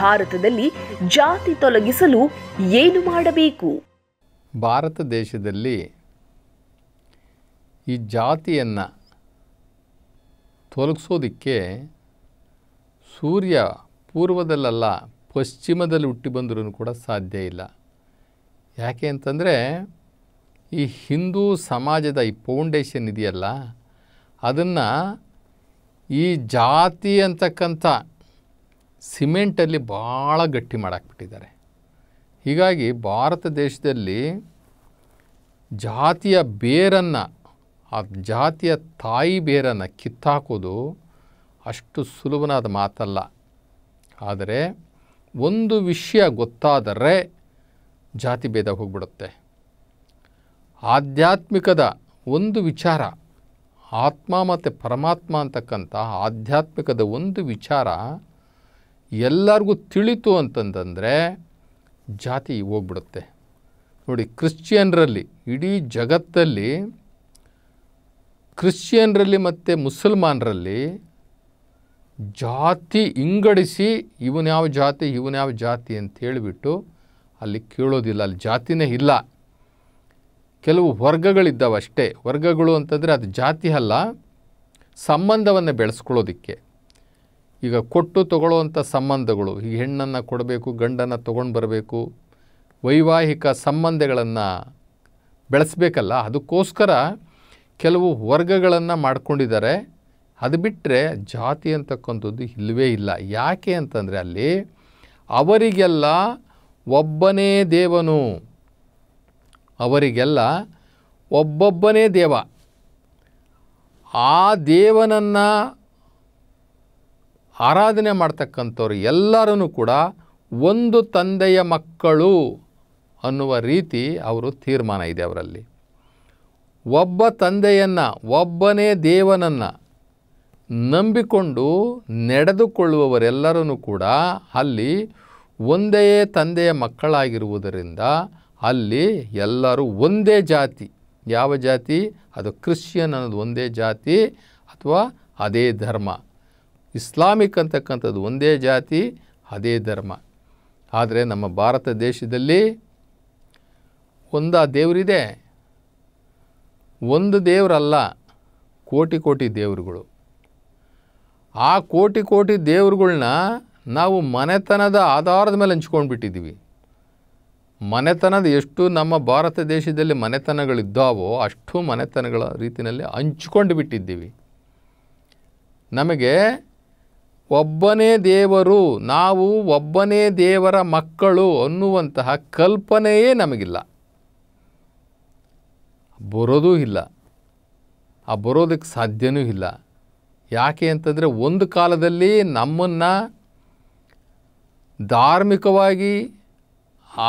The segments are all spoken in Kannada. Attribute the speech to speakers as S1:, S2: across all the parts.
S1: ಭಾರತದಲ್ಲಿ ಜಾತಿ ತೊಲಗಿಸಲು ಏನು ಮಾಡಬೇಕು ಭಾರತ ದೇಶದಲ್ಲಿ ಈ ಜಾತಿಯನ್ನು ತೊಲಗಿಸೋದಕ್ಕೆ ಸೂರ್ಯ ಪೂರ್ವದಲ್ಲಲ್ಲ ಪಶ್ಚಿಮದಲ್ಲಿ ಹುಟ್ಟಿ ಬಂದರೂ ಕೂಡ ಸಾಧ್ಯ ಇಲ್ಲ ಯಾಕೆ ಅಂತಂದರೆ ಈ ಹಿಂದೂ ಸಮಾಜದ ಈ ಫೌಂಡೇಶನ್ ಇದೆಯಲ್ಲ ಅದನ್ನು ಈ ಜಾತಿ ಅಂತಕ್ಕಂಥ ಸಿಮೆಂಟಲ್ಲಿ ಭಾಳ ಗಟ್ಟಿ ಮಾಡಾಕ್ಬಿಟ್ಟಿದ್ದಾರೆ ಹೀಗಾಗಿ ಭಾರತ ದೇಶದಲ್ಲಿ ಜಾತಿಯ ಬೇರನ್ನು ಆ ಜಾತಿಯ ತಾಯಿ ಬೇರನ್ನು ಕಿತ್ತಾಕೋದು ಅಷ್ಟು ಸುಲಭನಾದ ಮಾತಲ್ಲ ಆದರೆ ಒಂದು ವಿಷಯ ಗೊತ್ತಾದರೆ ಜಾತಿ ಭೇದ ಹೋಗ್ಬಿಡುತ್ತೆ ಆಧ್ಯಾತ್ಮಿಕದ ಒಂದು ವಿಚಾರ ಆತ್ಮ ಮತ್ತು ಪರಮಾತ್ಮ ಅಂತಕ್ಕಂಥ ಆಧ್ಯಾತ್ಮಿಕದ ಒಂದು ವಿಚಾರ ಎಲ್ಲರಿಗೂ ತಿಳಿತು ಅಂತಂತಂದರೆ ಜಾತಿ ಹೋಗ್ಬಿಡುತ್ತೆ ನೋಡಿ ಕ್ರಿಶ್ಚಿಯನ್ರಲ್ಲಿ ಇಡೀ ಜಗತ್ತಲ್ಲಿ ಕ್ರಿಶ್ಚಿಯನ್ರಲ್ಲಿ ಮತ್ತು ಮುಸಲ್ಮಾನರಲ್ಲಿ ಜಾತಿ ಇಂಗಡಿಸಿ ಯಾವ ಜಾತಿ ಯಾವ ಜಾತಿ ಅಂತ ಹೇಳಿಬಿಟ್ಟು ಅಲ್ಲಿ ಕೇಳೋದಿಲ್ಲ ಅಲ್ಲಿ ಜಾತಿನೇ ಇಲ್ಲ ಕೆಲವು ವರ್ಗಗಳಿದ್ದಾವೆ ಅಷ್ಟೇ ವರ್ಗಗಳು ಅಂತಂದರೆ ಅದು ಜಾತಿ ಅಲ್ಲ ಸಂಬಂಧವನ್ನು ಬೆಳೆಸ್ಕೊಳ್ಳೋದಿಕ್ಕೆ ಈಗ ಕೊಟ್ಟು ತಗೊಳ್ಳುವಂಥ ಸಂಬಂಧಗಳು ಈಗ ಹೆಣ್ಣನ್ನು ಕೊಡಬೇಕು ಗಂಡನ್ನು ತೊಗೊಂಡು ಬರಬೇಕು ವೈವಾಹಿಕ ಸಂಬಂಧಗಳನ್ನು ಬೆಳೆಸಬೇಕಲ್ಲ ಅದಕ್ಕೋಸ್ಕರ ಕೆಲವು ವರ್ಗಗಳನ್ನು ಮಾಡ್ಕೊಂಡಿದ್ದಾರೆ ಅದು ಬಿಟ್ಟರೆ ಜಾತಿ ಅಂತಕ್ಕಂಥದ್ದು ಇಲ್ಲವೇ ಇಲ್ಲ ಯಾಕೆ ಅಂತಂದರೆ ಅಲ್ಲಿ ಅವರಿಗೆಲ್ಲ ಒಬ್ಬನೇ ದೇವನು ಅವರಿಗೆಲ್ಲ ಒಬ್ಬೊಬ್ಬನೇ ದೇವ ಆ ದೇವನನ್ನು ಆರಾಧನೆ ಮಾಡ್ತಕ್ಕಂಥವ್ರು ಎಲ್ಲರೂ ಕೂಡ ಒಂದು ತಂದೆಯ ಮಕ್ಕಳು ಅನ್ನುವ ರೀತಿ ಅವರು ತೀರ್ಮಾನ ಇದೆ ಅವರಲ್ಲಿ ಒಬ್ಬ ತಂದೆಯನ್ನು ಒಬ್ಬನೇ ದೇವನನ್ನು ನಂಬಿಕೊಂಡು ನಡೆದುಕೊಳ್ಳುವವರೆಲ್ಲರೂ ಕೂಡ ಅಲ್ಲಿ ಒಂದೇ ತಂದೆಯ ಮಕ್ಕಳಾಗಿರುವುದರಿಂದ ಅಲ್ಲಿ ಎಲ್ಲರೂ ಒಂದೇ ಜಾತಿ ಯಾವ ಜಾತಿ ಅದು ಕ್ರಿಶ್ಚಿಯನ್ ಅನ್ನೋದು ಒಂದೇ ಜಾತಿ ಅಥವಾ ಅದೇ ಧರ್ಮ ಇಸ್ಲಾಮಿಕ್ ಅಂತಕ್ಕಂಥದ್ದು ಒಂದೇ ಜಾತಿ ಅದೇ ಧರ್ಮ ಆದರೆ ನಮ್ಮ ಭಾರತ ದೇಶದಲ್ಲಿ ಒಂದ ದೇವರಿದೆ ಒಂದು ದೇವರಲ್ಲ ಕೋಟಿ ಕೋಟಿ ದೇವರುಗಳು ಆ ಕೋಟಿ ಕೋಟಿ ದೇವರುಗಳನ್ನ ನಾವು ಮನೆತನದ ಆಧಾರದ ಮೇಲೆ ಬಿಟ್ಟಿದ್ದೀವಿ ಮನೆತನದ ಎಷ್ಟು ನಮ್ಮ ಭಾರತ ದೇಶದಲ್ಲಿ ಮನೆತನಗಳಿದ್ದಾವೋ ಅಷ್ಟು ಮನೆತನಗಳ ರೀತಿಯಲ್ಲಿ ಹಂಚ್ಕೊಂಡು ಬಿಟ್ಟಿದ್ದೀವಿ ನಮಗೆ ಒಬ್ಬನೇ ದೇವರು ನಾವು ಒಬ್ಬನೇ ದೇವರ ಮಕ್ಕಳು ಅನ್ನುವಂತಹ ಕಲ್ಪನೆಯೇ ನಮಗಿಲ್ಲ ಬರೋದೂ ಇಲ್ಲ ಆ ಬರೋದಕ್ಕೆ ಸಾಧ್ಯವೂ ಇಲ್ಲ ಯಾಕೆ ಅಂತಂದರೆ ಒಂದು ಕಾಲದಲ್ಲಿ ನಮ್ಮನ್ನು ಧಾರ್ಮಿಕವಾಗಿ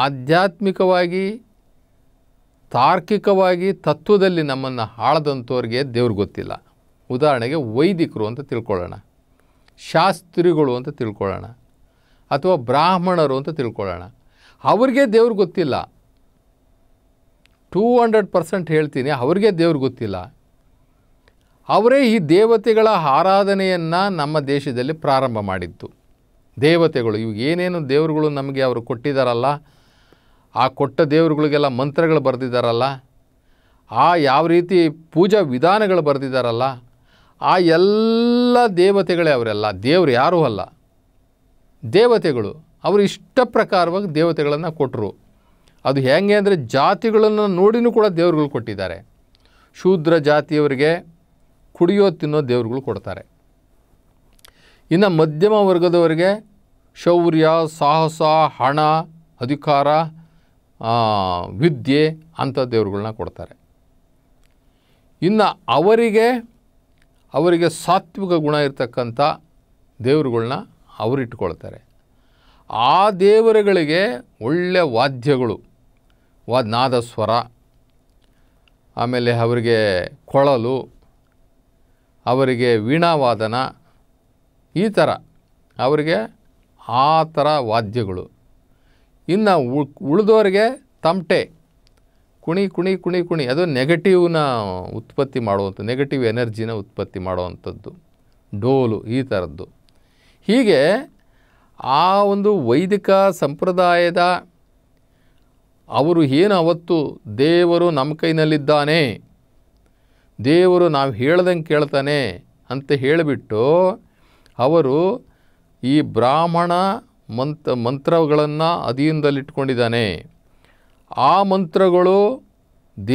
S1: ಆಧ್ಯಾತ್ಮಿಕವಾಗಿ ತಾರ್ಕಿಕವಾಗಿ ತತ್ವದಲ್ಲಿ ನಮ್ಮನ್ನು ಹಾಳದಂಥವ್ರಿಗೆ ದೇವ್ರಿಗೆ ಗೊತ್ತಿಲ್ಲ ಉದಾಹರಣೆಗೆ ವೈದಿಕರು ಅಂತ ತಿಳ್ಕೊಳ್ಳೋಣ ಶಾಸ್ತ್ರಿಗಳು ಅಂತ ತಿಳ್ಕೊಳ್ಳೋಣ ಅಥವಾ ಬ್ರಾಹ್ಮಣರು ಅಂತ ತಿಳ್ಕೊಳ್ಳೋಣ ಅವ್ರಿಗೆ ದೇವ್ರಿಗೆ ಗೊತ್ತಿಲ್ಲ ಟೂ ಹಂಡ್ರೆಡ್ ಪರ್ಸೆಂಟ್ ಹೇಳ್ತೀನಿ ಅವ್ರಿಗೆ ದೇವ್ರಿಗೆ ಗೊತ್ತಿಲ್ಲ ಅವರೇ ಈ ದೇವತೆಗಳ ಆರಾಧನೆಯನ್ನು ನಮ್ಮ ದೇಶದಲ್ಲಿ ಪ್ರಾರಂಭ ಮಾಡಿತ್ತು ದೇವತೆಗಳು ಇವು ಏನೇನು ದೇವರುಗಳು ನಮಗೆ ಅವರು ಕೊಟ್ಟಿದ್ದಾರಲ್ಲ ಆ ಕೊಟ್ಟ ದೇವರುಗಳಿಗೆಲ್ಲ ಮಂತ್ರಗಳು ಬರೆದಿದ್ದಾರಲ್ಲ ಆ ಯಾವ ರೀತಿ ಪೂಜಾ ವಿಧಾನಗಳು ಬರೆದಿದ್ದಾರಲ್ಲ ಆ ಎಲ್ಲ ದೇವತೆಗಳೇ ಅವರೆಲ್ಲ ದೇವರು ಯಾರೂ ಅಲ್ಲ ದೇವತೆಗಳು ಅವರು ಇಷ್ಟ ಪ್ರಕಾರವಾಗಿ ದೇವತೆಗಳನ್ನು ಕೊಟ್ಟರು ಅದು ಹೇಗೆ ಅಂದರೆ ಜಾತಿಗಳನ್ನು ನೋಡಿನೂ ಕೂಡ ದೇವರುಗಳು ಕೊಟ್ಟಿದ್ದಾರೆ ಶೂದ್ರ ಜಾತಿಯವರಿಗೆ ಕುಡಿಯೋ ತಿನ್ನೋ ದೇವರುಗಳು ಕೊಡ್ತಾರೆ ಇನ್ನು ಮಧ್ಯಮ ವರ್ಗದವರಿಗೆ ಶೌರ್ಯ ಸಾಹಸ ಹಣ ಅಧಿಕಾರ ವಿದ್ಯೆ ಅಂಥ ದೇವರುಗಳನ್ನ ಕೊಡ್ತಾರೆ ಇನ್ನು ಅವರಿಗೆ ಅವರಿಗೆ ಸಾತ್ವಿಕ ಗುಣ ಇರತಕ್ಕಂಥ ದೇವರುಗಳನ್ನ ಅವರು ಇಟ್ಕೊಳ್ತಾರೆ ಆ ದೇವರುಗಳಿಗೆ ಒಳ್ಳೆಯ ವಾದ್ಯಗಳು ವಾದ್ ಸ್ವರ ಆಮೇಲೆ ಅವರಿಗೆ ಕೊಳಲು ಅವರಿಗೆ ವೀಣಾವಾದನ ಈ ಥರ ಅವರಿಗೆ ಆ ಥರ ವಾದ್ಯಗಳು ಇನ್ನು ಉಳಿದವರಿಗೆ ತಮಟೆ ಕುಣಿ ಕುಣಿ ಕುಣಿ ಕುಣಿ ಅದು ನೆಗೆಟಿವ್ನ ಉತ್ಪತ್ತಿ ಮಾಡುವಂಥದ್ದು ನೆಗೆಟಿವ್ ಎನರ್ಜಿನ ಉತ್ಪತ್ತಿ ಮಾಡುವಂಥದ್ದು ಡೋಲು ಈ ಥರದ್ದು ಹೀಗೆ ಆ ಒಂದು ವೈದಿಕ ಸಂಪ್ರದಾಯದ ಅವರು ಏನು ಅವತ್ತು ದೇವರು ನಮ್ಮ ಕೈನಲ್ಲಿದ್ದಾನೆ ದೇವರು ನಾವು ಹೇಳ್ದಂಗೆ ಕೇಳ್ತಾನೆ ಅಂತ ಹೇಳಿಬಿಟ್ಟು ಅವರು ಈ ಬ್ರಾಹ್ಮಣ ಮಂತ್ ಮಂತ್ರಗಳನ್ನು ಅಧೀನದಲ್ಲಿಟ್ಕೊಂಡಿದ್ದಾನೆ ಆ ಮಂತ್ರಗಳು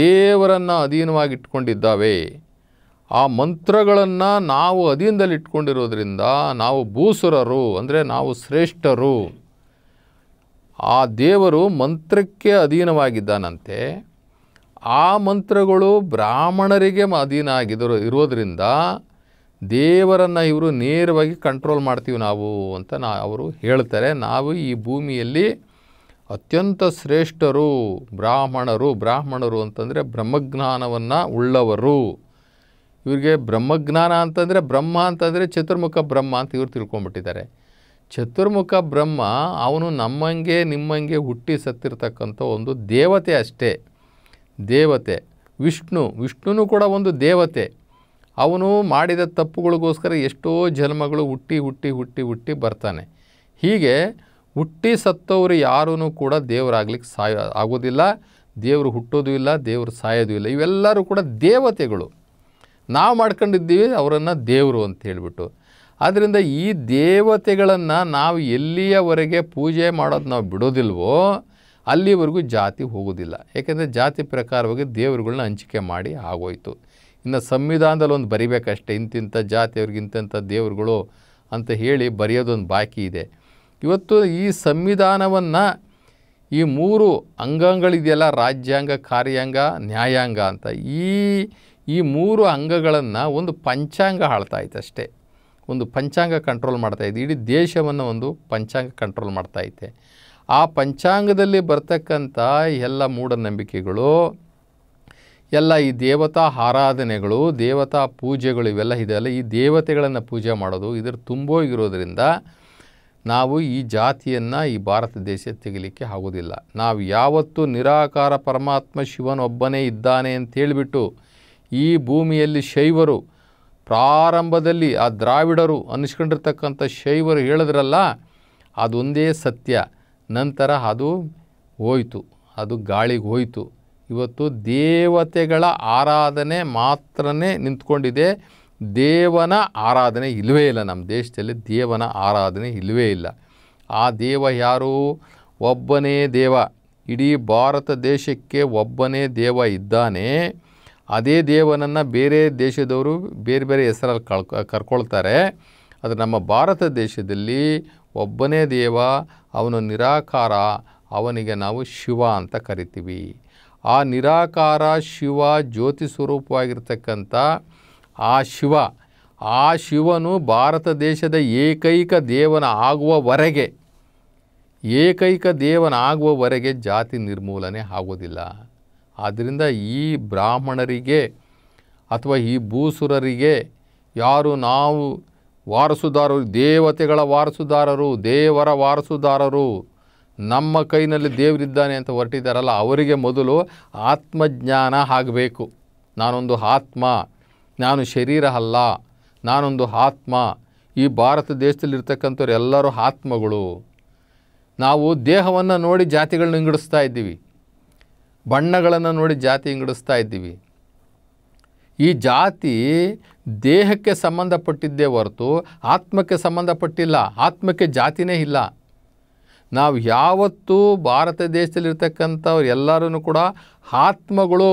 S1: ದೇವರನ್ನು ಅಧೀನವಾಗಿಟ್ಕೊಂಡಿದ್ದಾವೆ ಆ ಮಂತ್ರಗಳನ್ನು ನಾವು ಅಧೀನದಲ್ಲಿ ಇಟ್ಕೊಂಡಿರೋದ್ರಿಂದ ನಾವು ಭೂಸುರರು ಅಂದರೆ ನಾವು ಶ್ರೇಷ್ಠರು ಆ ದೇವರು ಮಂತ್ರಕ್ಕೆ ಅಧೀನವಾಗಿದ್ದಾನಂತೆ ಆ ಮಂತ್ರಗಳು ಬ್ರಾಹ್ಮಣರಿಗೆ ಅಧೀನ ಆಗಿದ್ರು ಇರೋದರಿಂದ ದೇವರನ್ನು ಇವರು ನೇರವಾಗಿ ಕಂಟ್ರೋಲ್ ಮಾಡ್ತೀವಿ ನಾವು ಅಂತ ನಾ ಅವರು ಹೇಳ್ತಾರೆ ನಾವು ಈ ಭೂಮಿಯಲ್ಲಿ ಅತ್ಯಂತ ಶ್ರೇಷ್ಠರು ಬ್ರಾಹ್ಮಣರು ಬ್ರಾಹ್ಮಣರು ಅಂತಂದರೆ ಬ್ರಹ್ಮಜ್ಞಾನವನ್ನು ಉಳ್ಳವರು ಇವರಿಗೆ ಬ್ರಹ್ಮಜ್ಞಾನ ಅಂತಂದರೆ ಬ್ರಹ್ಮ ಅಂತಂದರೆ ಚತುರ್ಮುಖ ಬ್ರಹ್ಮ ಅಂತ ಇವ್ರು ತಿಳ್ಕೊಂಬಿಟ್ಟಿದ್ದಾರೆ ಚತುರ್ಮುಖ ಬ್ರಹ್ಮ ಅವನು ನಮ್ಮಂಗೆ ನಿಮ್ಮಂಗೆ ಹುಟ್ಟಿ ಸತ್ತಿರತಕ್ಕಂಥ ಒಂದು ದೇವತೆ ಅಷ್ಟೇ ದೇವತೆ ವಿಷ್ಣು ವಿಷ್ಣುನು ಕೂಡ ಒಂದು ದೇವತೆ ಅವನು ಮಾಡಿದ ತಪ್ಪುಗಳಿಗೋಸ್ಕರ ಎಷ್ಟೋ ಜನ್ಮಗಳು ಹುಟ್ಟಿ ಹುಟ್ಟಿ ಹುಟ್ಟಿ ಹುಟ್ಟಿ ಬರ್ತಾನೆ ಹೀಗೆ ಹುಟ್ಟಿ ಸತ್ತವರು ಯಾರೂ ಕೂಡ ದೇವರಾಗ್ಲಿಕ್ಕೆ ಸಾಯ ಆಗೋದಿಲ್ಲ ದೇವರು ಹುಟ್ಟೋದು ಇಲ್ಲ ದೇವರು ಸಾಯೋದು ಇಲ್ಲ ಇವೆಲ್ಲರೂ ಕೂಡ ದೇವತೆಗಳು ನಾವು ಮಾಡ್ಕೊಂಡಿದ್ದೀವಿ ಅವರನ್ನು ದೇವರು ಅಂತ ಹೇಳಿಬಿಟ್ಟು ಆದ್ದರಿಂದ ಈ ದೇವತೆಗಳನ್ನು ನಾವು ಎಲ್ಲಿಯವರೆಗೆ ಪೂಜೆ ಮಾಡೋದು ನಾವು ಬಿಡೋದಿಲ್ವೋ ಅಲ್ಲಿವರೆಗೂ ಜಾತಿ ಹೋಗೋದಿಲ್ಲ ಏಕೆಂದರೆ ಜಾತಿ ಪ್ರಕಾರವಾಗಿ ದೇವರುಗಳನ್ನ ಹಂಚಿಕೆ ಮಾಡಿ ಆಗೋಯಿತು ಇನ್ನು ಸಂವಿಧಾನದಲ್ಲಿ ಒಂದು ಬರಿಬೇಕಷ್ಟೇ ಇಂತಿಂಥ ಜಾತಿಯವ್ರಿಗೆ ಇಂತಿಂಥ ದೇವರುಗಳು ಅಂತ ಹೇಳಿ ಬರೆಯೋದೊಂದು ಬಾಕಿ ಇದೆ ಇವತ್ತು ಈ ಸಂವಿಧಾನವನ್ನು ಈ ಮೂರು ಅಂಗಗಳಿದೆಯಲ್ಲ ರಾಜ್ಯಾಂಗ ಕಾರ್ಯಾಂಗ ನ್ಯಾಯಾಂಗ ಅಂತ ಈ ಈ ಮೂರು ಅಂಗಗಳನ್ನು ಒಂದು ಪಂಚಾಂಗ ಆಳ್ತಾ ಅಷ್ಟೇ ಒಂದು ಪಂಚಾಂಗ ಕಂಟ್ರೋಲ್ ಮಾಡ್ತಾಯಿದೆ ಇಡೀ ದೇಶವನ್ನು ಒಂದು ಪಂಚಾಂಗ ಕಂಟ್ರೋಲ್ ಮಾಡ್ತಾಯಿದೆ ಆ ಪಂಚಾಂಗದಲ್ಲಿ ಬರ್ತಕ್ಕಂಥ ಎಲ್ಲ ಮೂಢನಂಬಿಕೆಗಳು ಎಲ್ಲ ಈ ದೇವತಾ ಆರಾಧನೆಗಳು ದೇವತಾ ಪೂಜೆಗಳು ಇವೆಲ್ಲ ಇದೆಯಲ್ಲ ಈ ದೇವತೆಗಳನ್ನು ಪೂಜೆ ಮಾಡೋದು ಇದರ ತುಂಬೋಗಿರೋದ್ರಿಂದ ನಾವು ಈ ಜಾತಿಯನ್ನು ಈ ಭಾರತ ದೇಶ ತೆಗಿಲಿಕ್ಕೆ ಆಗೋದಿಲ್ಲ ನಾವು ಯಾವತ್ತೂ ನಿರಾಕಾರ ಪರಮಾತ್ಮ ಶಿವನೊಬ್ಬನೇ ಇದ್ದಾನೆ ಅಂತ ಅಂತೇಳಿಬಿಟ್ಟು ಈ ಭೂಮಿಯಲ್ಲಿ ಶೈವರು ಪ್ರಾರಂಭದಲ್ಲಿ ಆ ದ್ರಾವಿಡರು ಅನ್ನಿಸ್ಕೊಂಡಿರ್ತಕ್ಕಂಥ ಶೈವರು ಹೇಳಿದ್ರಲ್ಲ ಅದೊಂದೇ ಸತ್ಯ ನಂತರ ಅದು ಹೋಯಿತು ಅದು ಗಾಳಿಗೆ ಹೋಯಿತು ಇವತ್ತು ದೇವತೆಗಳ ಆರಾಧನೆ ಮಾತ್ರನೇ ನಿಂತ್ಕೊಂಡಿದೆ ದೇವನ ಆರಾಧನೆ ಇಲ್ಲವೇ ಇಲ್ಲ ನಮ್ಮ ದೇಶದಲ್ಲಿ ದೇವನ ಆರಾಧನೆ ಇಲ್ಲವೇ ಇಲ್ಲ ಆ ದೇವ ಯಾರು ಒಬ್ಬನೇ ದೇವ ಇಡೀ ಭಾರತ ದೇಶಕ್ಕೆ ಒಬ್ಬನೇ ದೇವ ಇದ್ದಾನೆ ಅದೇ ದೇವನನ್ನು ಬೇರೆ ದೇಶದವರು ಬೇರೆ ಬೇರೆ ಹೆಸರಲ್ಲಿ ಕಳ್ಕೊ ಕರ್ಕೊಳ್ತಾರೆ ಆದರೆ ನಮ್ಮ ಭಾರತ ದೇಶದಲ್ಲಿ ಒಬ್ಬನೇ ದೇವ ಅವನು ನಿರಾಕಾರ ಅವನಿಗೆ ನಾವು ಶಿವ ಅಂತ ಕರಿತೀವಿ ಆ ನಿರಾಕಾರ ಶಿವ ಜ್ಯೋತಿ ಸ್ವರೂಪವಾಗಿರ್ತಕ್ಕಂಥ ಆ ಶಿವ ಆ ಶಿವನು ಭಾರತ ದೇಶದ ಏಕೈಕ ದೇವನ ಆಗುವವರೆಗೆ ಏಕೈಕ ದೇವನ ಆಗುವವರೆಗೆ ಜಾತಿ ನಿರ್ಮೂಲನೆ ಆಗೋದಿಲ್ಲ ಆದ್ದರಿಂದ ಈ ಬ್ರಾಹ್ಮಣರಿಗೆ ಅಥವಾ ಈ ಭೂಸುರರಿಗೆ ಯಾರು ನಾವು ವಾರಸುದಾರರು ದೇವತೆಗಳ ವಾರಸುದಾರರು ದೇವರ ವಾರಸುದಾರರು ನಮ್ಮ ಕೈನಲ್ಲಿ ದೇವರಿದ್ದಾನೆ ಅಂತ ಹೊರಟಿದ್ದಾರಲ್ಲ ಅವರಿಗೆ ಮೊದಲು ಆತ್ಮಜ್ಞಾನ ಆಗಬೇಕು ನಾನೊಂದು ಆತ್ಮ ನಾನು ಶರೀರ ಅಲ್ಲ ನಾನೊಂದು ಆತ್ಮ ಈ ಭಾರತ ದೇಶದಲ್ಲಿರ್ತಕ್ಕಂಥವ್ರು ಎಲ್ಲರೂ ಆತ್ಮಗಳು ನಾವು ದೇಹವನ್ನು ನೋಡಿ ಜಾತಿಗಳನ್ನ ಇಂಗಡಿಸ್ತಾ ಇದ್ದೀವಿ ಬಣ್ಣಗಳನ್ನು ನೋಡಿ ಜಾತಿ ಇಂಗಡಿಸ್ತಾ ಇದ್ದೀವಿ ಈ ಜಾತಿ ದೇಹಕ್ಕೆ ಸಂಬಂಧಪಟ್ಟಿದ್ದೇ ಹೊರತು ಆತ್ಮಕ್ಕೆ ಸಂಬಂಧಪಟ್ಟಿಲ್ಲ ಆತ್ಮಕ್ಕೆ ಜಾತಿನೇ ಇಲ್ಲ ನಾವು ಯಾವತ್ತೂ ಭಾರತ ದೇಶದಲ್ಲಿರ್ತಕ್ಕಂಥವ್ರು ಎಲ್ಲರೂ ಕೂಡ ಆತ್ಮಗಳು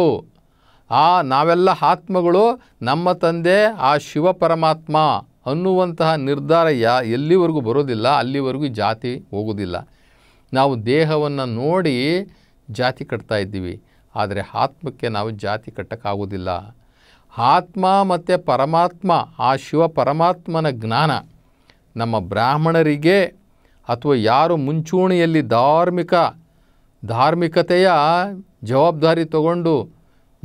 S1: ಆ ನಾವೆಲ್ಲ ಆತ್ಮಗಳು ನಮ್ಮ ತಂದೆ ಆ ಶಿವ ಪರಮಾತ್ಮ ಅನ್ನುವಂತಹ ನಿರ್ಧಾರ ಯಾ ಎಲ್ಲಿವರೆಗೂ ಬರೋದಿಲ್ಲ ಅಲ್ಲಿವರೆಗೂ ಜಾತಿ ಹೋಗೋದಿಲ್ಲ ನಾವು ದೇಹವನ್ನು ನೋಡಿ ಜಾತಿ ಕಟ್ತಾ ಇದ್ದೀವಿ ಆದರೆ ಆತ್ಮಕ್ಕೆ ನಾವು ಜಾತಿ ಕಟ್ಟಕ್ಕಾಗೋದಿಲ್ಲ ಆತ್ಮ ಮತ್ತು ಪರಮಾತ್ಮ ಆ ಶಿವ ಪರಮಾತ್ಮನ ಜ್ಞಾನ ನಮ್ಮ ಬ್ರಾಹ್ಮಣರಿಗೆ ಅಥವಾ ಯಾರು ಮುಂಚೂಣಿಯಲ್ಲಿ ಧಾರ್ಮಿಕ ಧಾರ್ಮಿಕತೆಯ ಜವಾಬ್ದಾರಿ ತಗೊಂಡು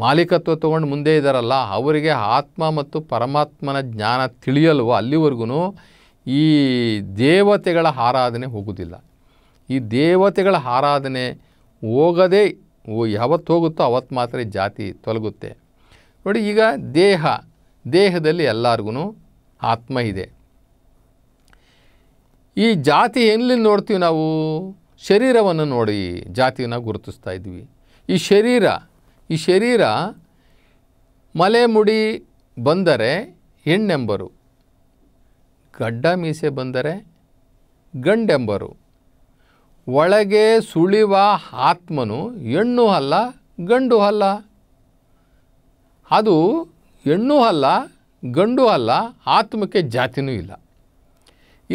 S1: ಮಾಲೀಕತ್ವ ತೊಗೊಂಡು ಮುಂದೆ ಇದ್ದಾರಲ್ಲ ಅವರಿಗೆ ಆತ್ಮ ಮತ್ತು ಪರಮಾತ್ಮನ ಜ್ಞಾನ ತಿಳಿಯಲು ಅಲ್ಲಿವರೆಗೂ ಈ ದೇವತೆಗಳ ಆರಾಧನೆ ಹೋಗುವುದಿಲ್ಲ ಈ ದೇವತೆಗಳ ಆರಾಧನೆ ಹೋಗದೆ ಯಾವತ್ತು ಹೋಗುತ್ತೋ ಅವತ್ತು ಮಾತ್ರ ಜಾತಿ ತೊಲಗುತ್ತೆ ನೋಡಿ ಈಗ ದೇಹ ದೇಹದಲ್ಲಿ ಎಲ್ಲರಿಗೂ ಆತ್ಮ ಇದೆ ಈ ಜಾತಿ ಎಲ್ಲಿ ನೋಡ್ತೀವಿ ನಾವು ಶರೀರವನ್ನು ನೋಡಿ ಜಾತಿಯನ್ನು ಗುರುತಿಸ್ತಾ ಇದ್ವಿ ಈ ಶರೀರ ಈ ಶರೀರ ಮಲೆ ಮುಡಿ ಬಂದರೆ ಹೆಣ್ಣೆಂಬರು ಗಡ್ಡ ಮೀಸೆ ಬಂದರೆ ಗಂಡೆಂಬರು ಒಳಗೆ ಸುಳಿವ ಆತ್ಮನು ಹೆಣ್ಣು ಅಲ್ಲ ಗಂಡು ಅಲ್ಲ ಅದು ಹೆಣ್ಣು ಅಲ್ಲ ಗಂಡು ಅಲ್ಲ ಆತ್ಮಕ್ಕೆ ಜಾತಿನೂ ಇಲ್ಲ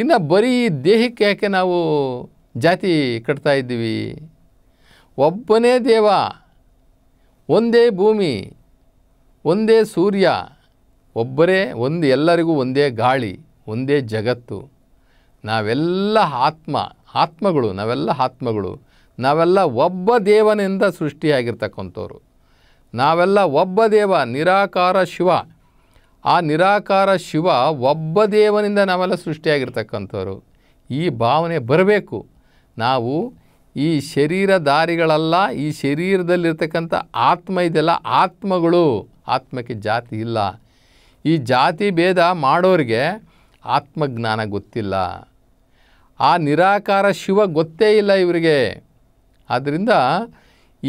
S1: ಇನ್ನು ಬರೀ ದೇಹಕ್ಕೆ ಯಾಕೆ ನಾವು ಜಾತಿ ಕಟ್ತಾ ಇದ್ದೀವಿ ಒಬ್ಬನೇ ದೇವ ಒಂದೇ ಭೂಮಿ ಒಂದೇ ಸೂರ್ಯ ಒಬ್ಬರೇ ಒಂದು ಎಲ್ಲರಿಗೂ ಒಂದೇ ಗಾಳಿ ಒಂದೇ ಜಗತ್ತು ನಾವೆಲ್ಲ ಆತ್ಮ ಆತ್ಮಗಳು ನಾವೆಲ್ಲ ಆತ್ಮಗಳು ನಾವೆಲ್ಲ ಒಬ್ಬ ದೇವನಿಂದ ಸೃಷ್ಟಿಯಾಗಿರ್ತಕ್ಕಂಥವ್ರು ನಾವೆಲ್ಲ ಒಬ್ಬ ದೇವ ನಿರಾಕಾರ ಶಿವ ಆ ನಿರಾಕಾರ ಶಿವ ಒಬ್ಬ ದೇವನಿಂದ ನಾವೆಲ್ಲ ಸೃಷ್ಟಿಯಾಗಿರ್ತಕ್ಕಂಥವ್ರು ಈ ಭಾವನೆ ಬರಬೇಕು ನಾವು ಈ ದಾರಿಗಳಲ್ಲ ಈ ಶರೀರದಲ್ಲಿರ್ತಕ್ಕಂಥ ಆತ್ಮ ಇದೆಲ್ಲ ಆತ್ಮಗಳು ಆತ್ಮಕ್ಕೆ ಜಾತಿ ಇಲ್ಲ ಈ ಜಾತಿ ಭೇದ ಮಾಡೋರಿಗೆ ಆತ್ಮಜ್ಞಾನ ಗೊತ್ತಿಲ್ಲ ಆ ನಿರಾಕಾರ ಶಿವ ಗೊತ್ತೇ ಇಲ್ಲ ಇವರಿಗೆ ಆದ್ದರಿಂದ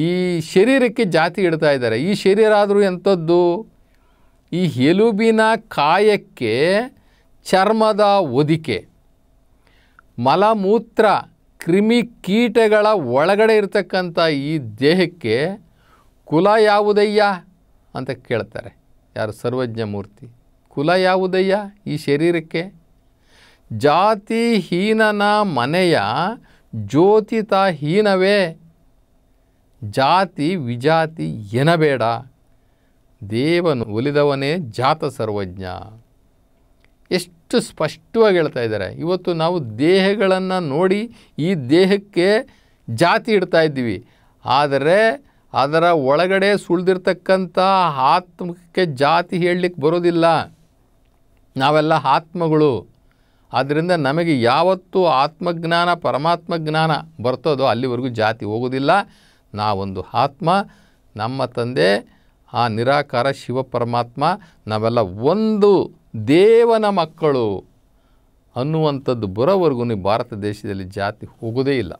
S1: ಈ ಶರೀರಕ್ಕೆ ಜಾತಿ ಇಡ್ತಾ ಇದ್ದಾರೆ ಈ ಶರೀರ ಆದರೂ ಎಂಥದ್ದು ಈ ಎಲುಬಿನ ಕಾಯಕ್ಕೆ ಚರ್ಮದ ಒದಿಕೆ ಮಲಮೂತ್ರ ಕ್ರಿಮಿ ಕೀಟಗಳ ಒಳಗಡೆ ಇರತಕ್ಕಂಥ ಈ ದೇಹಕ್ಕೆ ಕುಲ ಯಾವುದಯ್ಯ ಅಂತ ಕೇಳ್ತಾರೆ ಯಾರು ಸರ್ವಜ್ಞ ಮೂರ್ತಿ ಕುಲ ಯಾವುದಯ್ಯ ಈ ಶರೀರಕ್ಕೆ ಜಾತಿ ಹೀನನ ಮನೆಯ ಜ್ಯೋತಿತ ಹೀನವೇ ಜಾತಿ ವಿಜಾತಿ ಎನಬೇಡ ದೇವನು ಒಲಿದವನೇ ಜಾತ ಸರ್ವಜ್ಞ ಎಷ್ಟು ಎಷ್ಟು ಸ್ಪಷ್ಟವಾಗಿ ಹೇಳ್ತಾ ಇದ್ದಾರೆ ಇವತ್ತು ನಾವು ದೇಹಗಳನ್ನು ನೋಡಿ ಈ ದೇಹಕ್ಕೆ ಜಾತಿ ಇಡ್ತಾ ಇದ್ದೀವಿ ಆದರೆ ಅದರ ಒಳಗಡೆ ಸುಳಿದಿರ್ತಕ್ಕಂಥ ಆತ್ಮಕ್ಕೆ ಜಾತಿ ಹೇಳಲಿಕ್ಕೆ ಬರೋದಿಲ್ಲ ನಾವೆಲ್ಲ ಆತ್ಮಗಳು ಆದ್ದರಿಂದ ನಮಗೆ ಯಾವತ್ತೂ ಆತ್ಮಜ್ಞಾನ ಪರಮಾತ್ಮ ಜ್ಞಾನ ಬರ್ತದೋ ಅಲ್ಲಿವರೆಗೂ ಜಾತಿ ಹೋಗೋದಿಲ್ಲ ನಾವೊಂದು ಆತ್ಮ ನಮ್ಮ ತಂದೆ ಆ ನಿರಾಕಾರ ಶಿವ ಪರಮಾತ್ಮ ನಾವೆಲ್ಲ ಒಂದು ದೇವನ ಮಕ್ಕಳು ಅನ್ನುವಂಥದ್ದು ಬರೋವರೆಗೂ ಭಾರತ ದೇಶದಲ್ಲಿ ಜಾತಿ ಹೋಗೋದೇ ಇಲ್ಲ